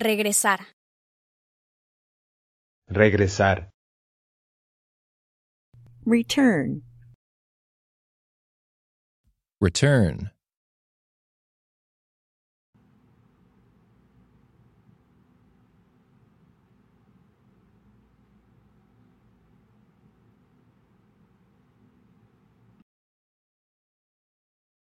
Regresar. Regresar. Return. Return.